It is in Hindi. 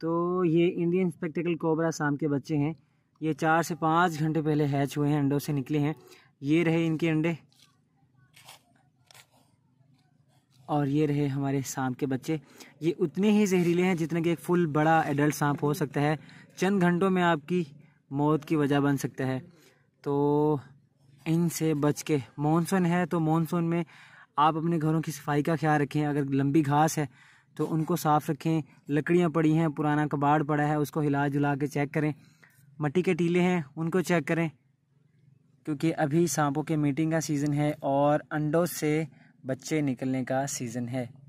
तो ये इंडियन स्पेक्टिकल कोबरा शाम के बच्चे हैं ये चार से पाँच घंटे पहले हैच हुए हैं अंडों से निकले हैं ये रहे इनके अंडे और ये रहे हमारे सांप के बच्चे ये उतने ही जहरीले हैं जितने कि एक फुल बड़ा एडल्ट सांप हो सकता है चंद घंटों में आपकी मौत की वजह बन सकता है तो इनसे बच के मानसून है तो मानसून में आप अपने घरों की सफाई का ख्याल रखें अगर लंबी घास है तो उनको साफ़ रखें लकड़ियाँ पड़ी हैं पुराना कबाड़ पड़ा है उसको हिला जुला के चेक करें मट्टी के टीले हैं उनको चेक करें क्योंकि अभी सांपों के मीटिंग का सीज़न है और अंडों से बच्चे निकलने का सीज़न है